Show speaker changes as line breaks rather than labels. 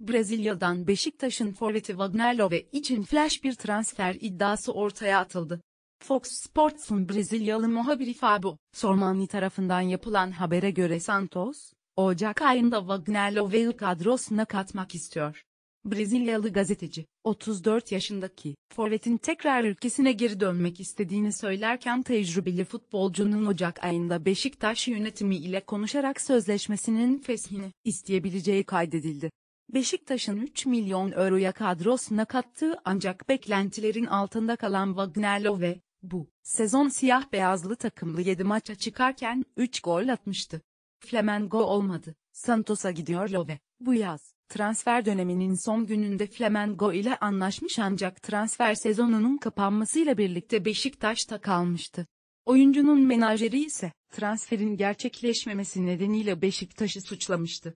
Brezilya'dan Beşiktaş'ın forveti Wagner Love için flash bir transfer iddiası ortaya atıldı. Fox Sports'un Brezilyalı muhabiri Fabo Sormanli tarafından yapılan habere göre Santos, Ocak ayında Wagner Love'yi kadrosuna katmak istiyor. Brezilyalı gazeteci, 34 yaşındaki forvetin tekrar ülkesine geri dönmek istediğini söylerken tecrübeli futbolcunun Ocak ayında Beşiktaş yönetimi ile konuşarak sözleşmesinin feshini isteyebileceği kaydedildi. Beşiktaş'ın 3 milyon euroya kadrosuna kattığı ancak beklentilerin altında kalan Wagnerlo ve bu sezon siyah beyazlı takımlı 7 maça çıkarken 3 gol atmıştı. Flamengo olmadı. Santos'a gidiyor Love. Bu yaz transfer döneminin son gününde Flamengo ile anlaşmış ancak transfer sezonunun kapanmasıyla birlikte Beşiktaş'ta kalmıştı. Oyuncunun menajeri ise transferin gerçekleşmemesi nedeniyle Beşiktaş'ı suçlamıştı.